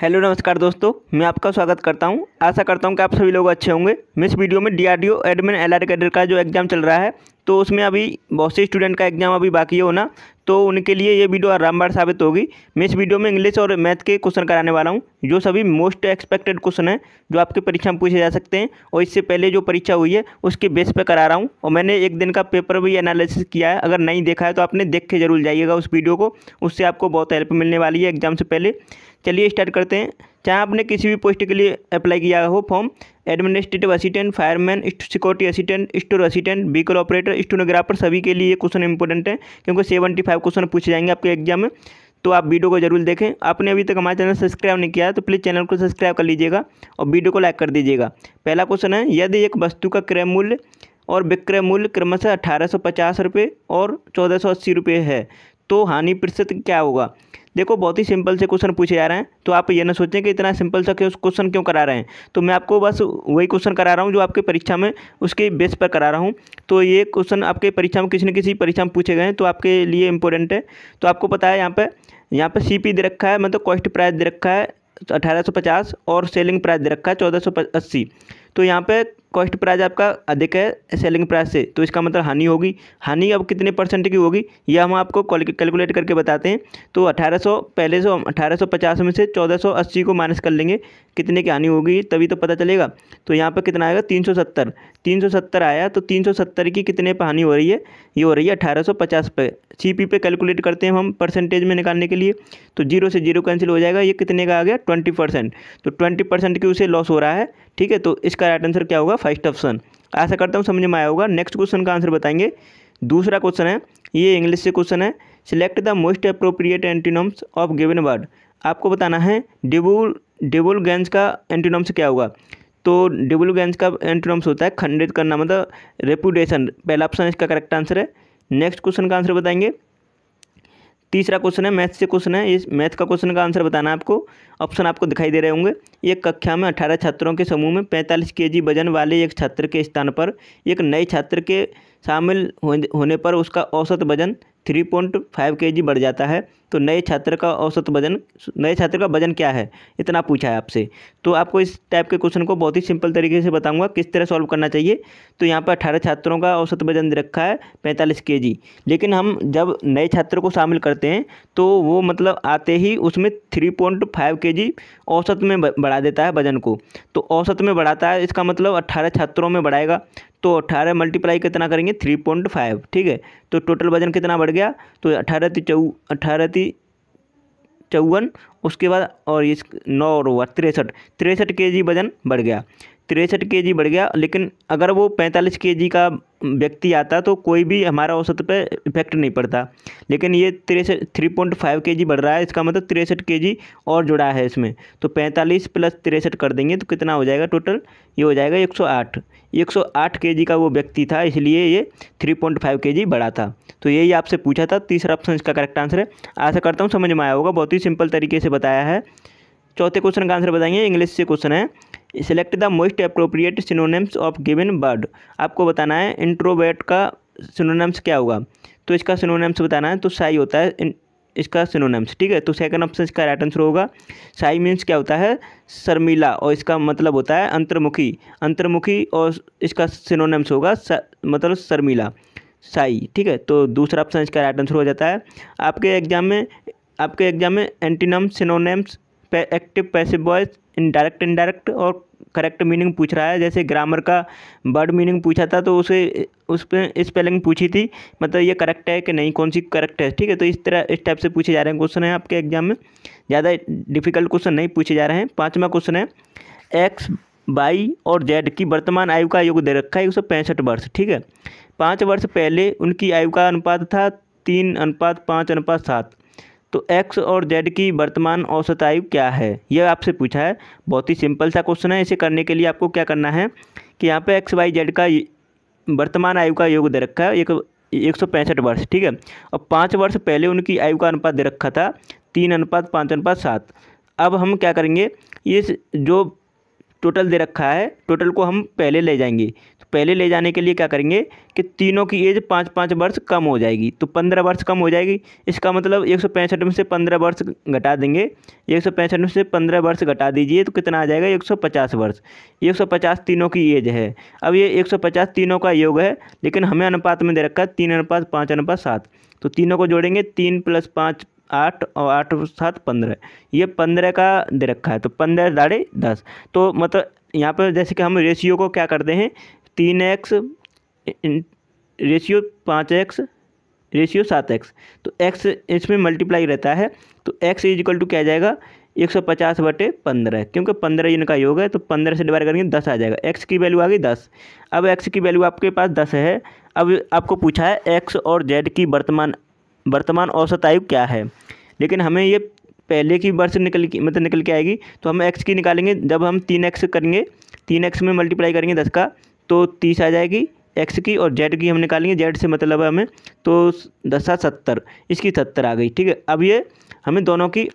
hello नमस्कार दोस्तों मैं आपका स्वागत करता हूं आशा करता हूं कि आप सभी लोग अच्छे होंगे इस वीडियो में डीआरडीओ एडमिन एल आर का जो एग्ज़ाम चल रहा है तो उसमें अभी बहुत से स्टूडेंट का एग्ज़ाम अभी बाकी होना तो उनके लिए ये वीडियो बार साबित होगी मैं इस वीडियो में इंग्लिश और मैथ के क्वेश्चन कराने वाला हूँ जो सभी मोस्ट एक्सपेक्टेड क्वेश्चन हैं जो आपकी परीक्षा में पूछे जा सकते हैं और इससे पहले जो परीक्षा हुई है उसके बेस पर करा रहा हूँ और मैंने एक दिन का पेपर भी एनालिसिस किया है अगर नहीं देखा है तो आपने देख के जरूर जाइएगा उस वीडियो को उससे आपको बहुत हेल्प मिलने वाली है एग्ज़ाम से पहले चलिए स्टार्ट करते हैं चाहे आपने किसी भी पोस्ट के लिए अप्लाई किया हो form administrative assistant fireman security assistant store assistant vehicle operator stenographer सभी के लिए क्वेश्चन इंपॉर्टेंट है क्योंकि सेवेंटी फाइव क्वेश्चन पूछे जाएंगे आपके एग्जाम में तो आप वीडियो को जरूर देखें आपने अभी तक हमारे चैनल सब्सक्राइब नहीं किया तो प्लीज़ चैनल को सब्सक्राइब कर लीजिएगा और वीडियो को लाइक कर दीजिएगा पहला क्वेश्चन है यदि एक वस्तु का क्रय मूल्य और विक्रय मूल्य क्रमशः अठारह सौ पचास रुपये और चौदह सौ अस्सी रुपये है तो हानि प्रतिशत क्या होगा देखो बहुत ही सिंपल से क्वेश्चन पूछे जा रहे हैं तो आप ये ना सोचें कि इतना सिंपल सा क्वेश्चन क्यों करा रहे हैं तो मैं आपको बस वही क्वेश्चन करा रहा हूँ जो आपके परीक्षा में उसके बेस पर करा रहा हूँ तो ये क्वेश्चन आपके परीक्षा में किसी न किसी परीक्षा में पूछे गए हैं तो आपके लिए इंपॉर्टेंट है तो आपको पता है यहाँ पर यहाँ पर सी दे रखा है मतलब कॉस्ट प्राइस दे रखा है अठारह और सेलिंग प्राइस दे रखा है चौदह तो यहाँ पर कॉस्ट प्राइस आपका अधिक है सेलिंग प्राइस से तो इसका मतलब हानि होगी हानि अब कितने परसेंट की होगी यह हम आपको कैलकुलेट करके बताते हैं तो 1800 पहले सौ 1850 में से 1480 को माइनस कर लेंगे कितने की हानि होगी तभी तो पता चलेगा तो यहाँ पर कितना आएगा 370 370 आया तो 370 की कितने पर हानि हो रही है ये हो रही है 1850 पे पी पे कैलकुलेट करते हैं हम परसेंटेज में निकालने के लिए तो जीरो से जीरो कैंसिल हो जाएगा ये कितने का आ गया ट्वेंटी परसेंट तो ट्वेंटी परसेंट की उसे लॉस हो रहा है ठीक है तो इसका राइट आंसर क्या होगा फर्स्ट ऑप्शन ऐसा करता हूँ समझ में आया होगा नेक्स्ट क्वेश्चन का आंसर बताएंगे दूसरा क्वेश्चन है ये इंग्लिश से क्वेश्चन है select the most appropriate antonyms of given word आपको बताना है डिबुल डिबुल गेंज का एंटीनोम्स क्या होगा तो डिबुल गेंज का एंटीनोम्स होता है खंडित करना मतलब रेपुटेशन पहला ऑप्शन इसका करेक्ट आंसर है नेक्स्ट क्वेश्चन का आंसर बताएंगे तीसरा क्वेश्चन है मैथ से क्वेश्चन है इस मैथ का क्वेश्चन का आंसर बताना आपको ऑप्शन आपको दिखाई दे रहे होंगे एक कक्षा में अठारह छात्रों के समूह में पैंतालीस के जी वजन वाले एक छात्र के स्थान पर एक नए छात्र के शामिल होने पर उसका औसत वजन थ्री पॉइंट फाइव के जी बढ़ जाता है तो नए छात्र का औसत वजन नए छात्र का वजन क्या है इतना पूछा है आपसे तो आपको इस टाइप के क्वेश्चन को बहुत ही सिंपल तरीके से बताऊंगा किस तरह सॉल्व करना चाहिए तो यहाँ पर अठारह छात्रों का औसत वजन रखा है पैंतालीस के जी लेकिन हम जब नए छात्रों को शामिल करते हैं तो वो मतलब आते ही उसमें थ्री पॉइंट फाइव के जी औसत में बढ़ा देता है वजन को तो औसत में बढ़ाता है इसका मतलब अट्ठारह छात्रों में बढ़ाएगा तो अट्ठारह मल्टीप्लाई कितना करेंगे थ्री पॉइंट फाइव ठीक है तो टोटल वजन कितना बढ़ गया तो अठारह ती चौ अठारह ती चौवन उसके बाद और इस नौ और हुआ तिरसठ तिरसठ के जी वजन बढ़ गया तिरसठ के जी बढ़ गया लेकिन अगर वो पैंतालीस के जी का व्यक्ति आता तो कोई भी हमारा औसत पे इफेक्ट नहीं पड़ता लेकिन ये तिरसठ थ्री पॉइंट फाइव के जी बढ़ रहा है इसका मतलब तिरसठ के जी और जुड़ा है इसमें तो पैंतालीस प्लस तिरसठ कर देंगे तो कितना हो जाएगा टोटल ये हो जाएगा एक सौ आठ एक सौ आठ के जी का वो व्यक्ति था इसलिए ये थ्री पॉइंट फाइव के जी बढ़ा था तो यही आपसे पूछा था तीसरा ऑप्शन इसका करेक्ट आंसर है आशा करता हूँ समझ में आया होगा बहुत ही सिंपल तरीके से बताया है चौथे क्वेश्चन का आंसर बताएंगे इंग्लिश से क्वेश्चन है select the most appropriate synonyms of given word आपको बताना है इंट्रोवर्ट का सिनोनिम्स क्या होगा तो इसका सिनोनिम्स बताना है तो साई होता है इसका सिनोनिम्स ठीक है तो सेकंड ऑप्शन इसका राइट आंसर होगा साई मीन्स क्या होता है शर्मिला और इसका मतलब होता है अंतर्मुखी अंतर्मुखी और इसका सिनोनिम्स होगा मतलब शर्मिला साई ठीक है तो दूसरा ऑप्शन इसका राइट आंसर हो जाता है आपके एग्जाम में आपके एग्जाम में antonym synonyms active passive voice direct indirect और करेक्ट मीनिंग पूछ रहा है जैसे ग्रामर का वर्ड मीनिंग पूछा था तो उसे उस पर स्पेलिंग पूछी थी मतलब ये करेक्ट है कि नहीं कौन सी करेक्ट है ठीक है तो इस तरह इस टाइप से पूछे जा रहे हैं क्वेश्चन है आपके एग्जाम में ज़्यादा डिफिकल्ट क्वेश्चन नहीं पूछे जा रहे हैं पाँचवा क्वेश्चन है एक्स बाई और जेड की वर्तमान आयु का योग दे रखा है एक सौ पैंसठ वर्ष ठीक है पाँच वर्ष पहले उनकी आयु का अनुपात था तीन अनुपात पाँच अनुपात सात तो एक्स और जेड की वर्तमान औसत आयु क्या है यह आपसे पूछा है बहुत ही सिंपल सा क्वेश्चन है इसे करने के लिए आपको क्या करना है कि यहाँ पे एक्स वाई जेड का वर्तमान आयु का योग दे रखा है एक एक सौ पैंसठ वर्ष ठीक है और पाँच वर्ष पहले उनकी आयु का अनुपात दे रखा था तीन अनुपात पाँच अनुपात सात अब हम क्या करेंगे ये जो टोटल दे रखा है टोटल को हम पहले ले जाएंगे तो पहले ले जाने के लिए क्या करेंगे कि तीनों की एज पाँच पाँच वर्ष कम हो जाएगी तो पंद्रह वर्ष कम हो जाएगी इसका मतलब एक सौ पैंसठ में से पंद्रह वर्ष घटा देंगे एक सौ पैंसठ में से पंद्रह वर्ष घटा दीजिए तो कितना आ जाएगा एक सौ पचास वर्ष एक सौ पचास तीनों की एज है अब ये एक सौ पचास तीनों का योग है लेकिन हमें अनुपात में दे रखा है तीन अनुपात पाँच अनुपात सात तो तीनों को जोड़ेंगे तीन प्लस पाँच आठ और आठ सात पंद्रह ये पंद्रह का दे रखा है तो पंद्रह साढ़े दस तो मतलब यहाँ पर जैसे कि हम रेशियो को क्या करते हैं तीन एक्स रेशियो पाँच एक्स रेशियो सात एक्स तो एक्स इसमें मल्टीप्लाई रहता है तो एक्स इज इक्वल टू क्या जाएगा एक सौ पचास बटे पंद्रह क्योंकि पंद्रह इनका योग है तो पंद्रह से डिवाइड करेंगे दस आ जाएगा एक्स की वैल्यू आ गई दस अब एक्स की वैल्यू आपके पास दस है अब आपको पूछा है एक्स और जेड की वर्तमान वर्तमान औसत आयु क्या है लेकिन हमें ये पहले की वर्ष निकल की मतलब निकल के आएगी तो हम एक्स की निकालेंगे जब हम तीन एक्स करेंगे तीन एक्स में मल्टीप्लाई करेंगे दस का तो तीस आ जाएगी एक्स की और जेड की हम निकालेंगे जेड से मतलब हमें तो दस सत्तर इसकी सत्तर आ गई ठीक है अब ये हमें दोनों की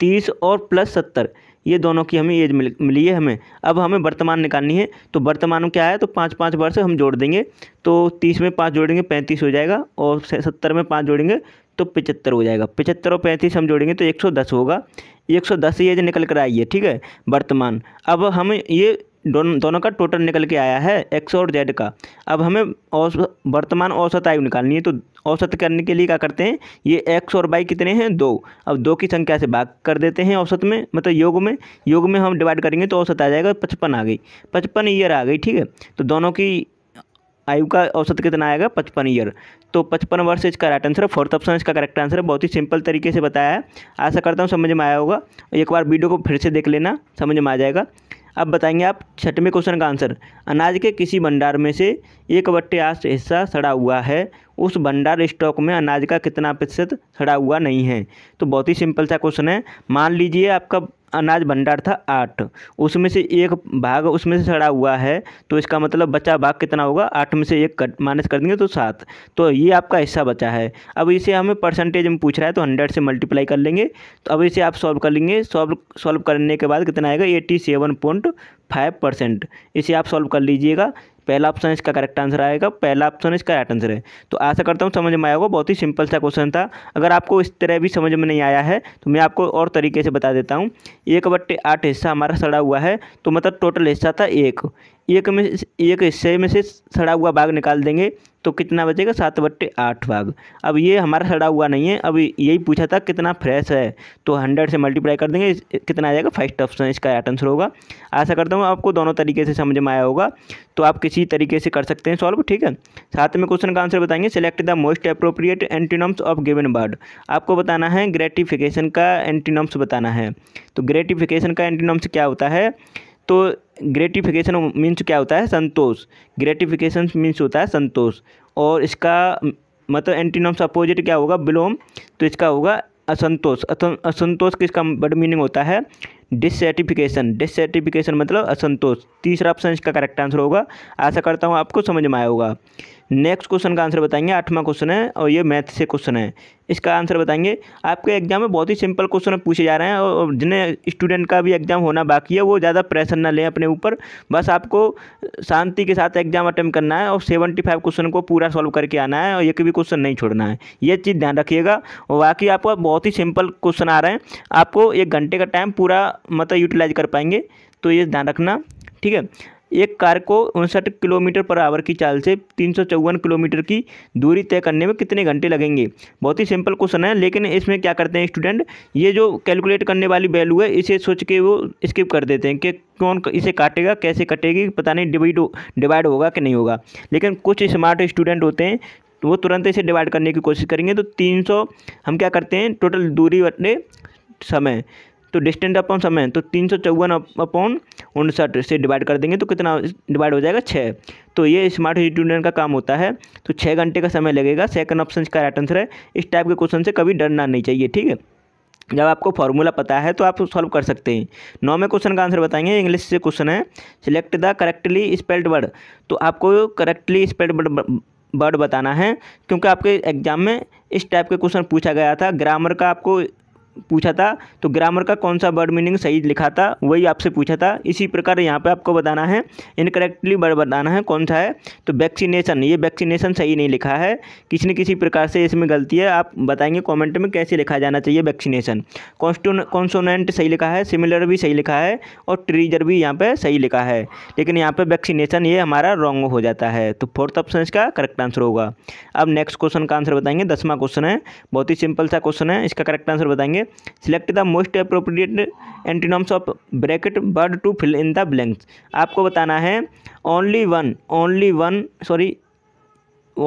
तीस और प्लस सत्तर ये दोनों की हमें एज मिल मिली है हमें अब हमें वर्तमान निकालनी है तो वर्तमान में क्या है तो पाँच पाँच वर्ष हम जोड़ देंगे तो तीस में पाँच जोड़ेंगे पैंतीस हो जाएगा और सत्तर में पाँच जोड़ेंगे तो पचहत्तर हो जाएगा पचहत्तर और पैंतीस हम जोड़ेंगे तो एक सौ दस होगा एक सौ दस ये निकल कर आई है ठीक है वर्तमान अब हम ये दोन, दोनों का टोटल निकल के आया है एक्स और जेड का अब हमें औस वर्तमान औसत आयु निकालनी है तो औसत करने के लिए क्या करते हैं ये एक्स और बाई कितने हैं दो अब दो की संख्या से भाग कर देते हैं औसत में मतलब योग में योग में हम डिवाइड करेंगे तो औसत आ जाएगा पचपन आ गई पचपन ईयर आ गई ठीक है तो दोनों की आयु का औसत कितना आएगा पचपन ईयर तो पचपन वर्ष इसका राइट आंसर है फोर्थ ऑप्शन इसका करेक्ट आंसर है बहुत ही सिंपल तरीके से बताया है आशा करता हूँ समझ में आया होगा एक बार वीडियो को फिर से देख लेना समझ में आ जाएगा अब बताएंगे आप छठवें क्वेश्चन का आंसर अनाज के किसी भंडार में से एक बट्टे आठ हिस्सा सड़ा हुआ है उस भंडार स्टॉक में अनाज का कितना प्रतिशत सड़ा हुआ नहीं है तो बहुत ही सिंपल सा क्वेश्चन है मान लीजिए आपका अनाज भंडार था आठ उसमें से एक भाग उसमें से सड़ा हुआ है तो इसका मतलब बचा भाग कितना होगा आठ में से एक कट माइनस कर देंगे तो सात तो ये आपका हिस्सा बचा है अब इसे हमें परसेंटेज में पूछ रहा है तो हंड्रेड से मल्टीप्लाई कर लेंगे तो अब इसे आप सॉल्व कर लेंगे सॉल्व सॉल्व करने के बाद कितना आएगा eighty seven point five percent इसे आप सॉल्व कर लीजिएगा पहला ऑप्शन इसका करेक्ट आंसर आएगा पहला ऑप्शन इसका राइट आंसर है तो आशा करता हूँ समझ में आया होगा बहुत ही सिंपल सा क्वेश्चन था अगर आपको इस तरह भी समझ में नहीं आया है तो मैं आपको और तरीके से बता देता हूँ एक बट्टे आठ हिस्सा हमारा सड़ा हुआ है तो मतलब टोटल हिस्सा था एक एक में एक हिस्से में से सड़ा हुआ भाग निकाल देंगे तो कितना बचेगा सात बट्टे आठ भाग अब ये हमारा सड़ा हुआ नहीं है अब यही पूछा था कितना फ्रेश है तो हंड्रेड से मल्टीप्लाई कर देंगे कितना आ जाएगा फर्स्ट ऑप्शन इसका राइट आंसर होगा आशा करता हूँ आपको दोनों तरीके से समझ में आया होगा तो आप किसी तरीके से कर सकते हैं सॉल्व ठीक है साथ में क्वेश्चन का आंसर बताएंगे select the most appropriate antonyms of given word आपको बताना है ग्रेटिफिकेशन का एंटीनॉम्स बताना है तो ग्रेटिफिकेशन का एंटीनॉम्स क्या होता है तो ग्रेटिफिकेशन मीन्स क्या होता है संतोष ग्रेटिफिकेशन मीन्स होता है संतोष और इसका मतलब एंटीनॉम्स अपोजिट क्या होगा बिलोम तो इसका होगा असंतोष असंतोष किसका बड मीनिंग होता है डिससेटिफिकेशन डिससेटिफिकेशन मतलब असंतोष तीसरा ऑप्शन इसका करेक्ट आंसर होगा आशा करता हूँ आपको समझ में आया होगा नेक्स्ट क्वेश्चन का आंसर बताएंगे आठवां क्वेश्चन है और ये मैथ से क्वेश्चन है इसका आंसर बताएंगे आपके एग्जाम में बहुत ही सिंपल क्वेश्चन पूछे जा रहे हैं और जिन्हें स्टूडेंट का भी एग्जाम होना बाकी है वो ज़्यादा प्रेशर ना लें अपने ऊपर बस आपको शांति के साथ एग्जाम अटैम्प्ट करना है और सेवेंटी फाइव क्वेश्चन को पूरा सॉल्व करके आना है और एक भी क्वेश्चन नहीं छोड़ना है ये चीज़ ध्यान रखिएगा और बाकी आपको बहुत ही सिंपल क्वेश्चन आ रहे हैं आपको एक घंटे का टाइम पूरा मतलब यूटिलाइज कर पाएंगे तो ये ध्यान रखना ठीक है एक कार को उनसठ किलोमीटर पर आवर की चाल से तीन किलोमीटर की दूरी तय करने में कितने घंटे लगेंगे बहुत ही सिंपल क्वेश्चन है लेकिन इसमें क्या करते हैं स्टूडेंट ये जो कैलकुलेट करने वाली वैल्यू है इसे सोच के वो स्किप कर देते हैं कि कौन इसे काटेगा कैसे कटेगी पता नहीं डिवाइड डिवाइड होगा कि नहीं होगा लेकिन कुछ स्मार्ट स्टूडेंट होते हैं तो वो तुरंत इसे डिवाइड करने की कोशिश करेंगे तो तीन हम क्या करते हैं टोटल दूरी बटे समय तो डिस्टेंस अपॉन समय तो तीन सौ चौवन अपॉन उनसठ से डिवाइड कर देंगे तो कितना डिवाइड हो जाएगा छः तो ये स्मार्ट स्टूडेंट का काम होता है तो छः घंटे का समय लगेगा सेकंड ऑप्शन का राइट आंसर है इस टाइप के क्वेश्चन से कभी डरना नहीं चाहिए ठीक है जब आपको फॉर्मूला पता है तो आप सॉल्व कर सकते हैं नौवें क्वेश्चन का आंसर बताएंगे इंग्लिश से क्वेश्चन है select the correctly spelled word तो आपको करेक्टली स्पेल्ड वर्ड वर्ड बताना है क्योंकि आपके एग्जाम में इस टाइप के क्वेश्चन पूछा गया था ग्रामर का आपको पूछा था तो ग्रामर का कौन सा वर्ड मीनिंग सही लिखा था वही आपसे पूछा था इसी प्रकार यहाँ पे आपको बताना है इनकरेक्टली वर्ड बताना है कौन सा है तो वैक्सीनेशन ये वैक्सीनेशन सही नहीं लिखा है किसी न किसी प्रकार से इसमें गलती है आप बताएंगे कॉमेंट में कैसे लिखा जाना चाहिए वैक्सीनेशन कॉन्सोनेंट सही लिखा है सिमिलर भी सही लिखा है और ट्रीजर भी यहाँ पर सही लिखा है लेकिन यहाँ पर वैक्सीनेशन ये हमारा रॉन्ग हो जाता है तो फोर्थ ऑप्शन इसका करेक्ट आंसर होगा अब नेक्स्ट क्वेश्चन का आंसर बताएंगे दसवां क्वेश्चन है बहुत ही सिंपल सा क्वेश्चन है इसका करेक्ट आंसर बताएंगे select the most appropriate antonyms of bracket word to fill in the blanks आपको बताना है only one only one sorry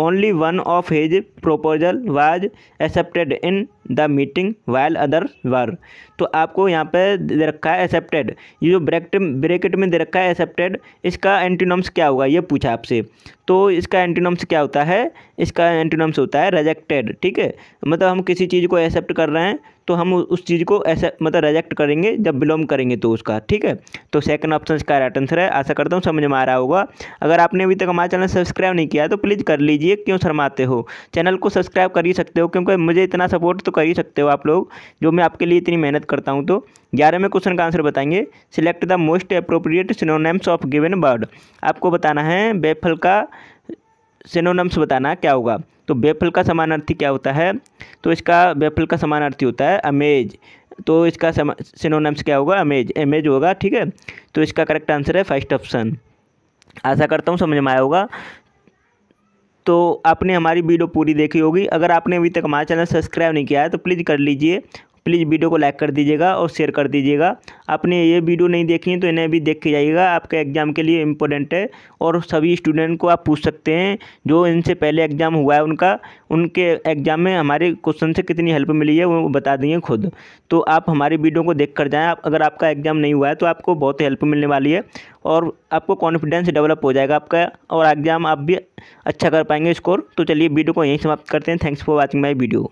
only one of his proposal was accepted in the meeting while other were तो आपको यहाँ पे दे रखा है accepted ये जो ब्रैकेट ब्रैकेट में दे रखा है एक्सेप्टेड इसका एंटीनोम्स क्या होगा ये पूछा आपसे तो इसका एंटीनॉम्स क्या होता है इसका एंटीनोम्स होता है रिजेक्टेड ठीक है मतलब हम किसी चीज़ को एक्सेप्ट कर रहे हैं तो हम उस चीज़ को ऐसे मतलब रिजेक्ट करेंगे जब बिलोंग करेंगे तो उसका ठीक है तो सेकंड ऑप्शन इसका राइट आंसर है आशा करता हूँ समझ में आ रहा होगा अगर आपने अभी तक हमारा चैनल सब्सक्राइब नहीं किया तो प्लीज़ कर लीजिए क्यों शर्माते हो चैनल को सब्सक्राइब कर ही सकते हो क्योंकि मुझे इतना सपोर्ट तो कर ही सकते हो आप लोग जो मैं आपके लिए इतनी मेहनत करता हूँ तो ग्यारहवें क्वेश्चन का आंसर बताएंगे select the most appropriate synonyms of given word आपको बताना है बेफल का सिनोनम्स बताना क्या होगा तो बेफल का समानार्थी क्या होता है तो इसका बेफल का समानार्थी होता है अमेज तो इसका सिनोनम्स क्या होगा अमेज अमेज होगा ठीक है तो इसका करेक्ट आंसर है फर्स्ट ऑप्शन आशा करता हूँ समझ में आया होगा तो आपने हमारी वीडियो पूरी देखी होगी अगर आपने अभी तक हमारा चैनल सब्सक्राइब नहीं किया है तो प्लीज़ कर लीजिए प्लीज़ वीडियो को लाइक कर दीजिएगा और शेयर कर दीजिएगा आपने ये वीडियो नहीं देखी है तो इन्हें भी देख के जाइएगा आपके एग्ज़ाम के लिए इम्पोर्टेंट है और सभी स्टूडेंट को आप पूछ सकते हैं जो इनसे पहले एग्ज़ाम हुआ है उनका उनके एग्ज़ाम में हमारे क्वेश्चन से कितनी हेल्प मिली है वो बता देंगे खुद तो आप हमारी वीडियो को देख कर जाएँ आप अगर आपका एग्ज़ाम नहीं हुआ है तो आपको बहुत हेल्प मिलने वाली है और आपको कॉन्फिडेंस डेवलप हो जाएगा आपका और एग्ज़ाम आप भी अच्छा कर पाएंगे स्कोर तो चलिए वीडियो को यहीं समाप्त करते हैं thanks for watching my video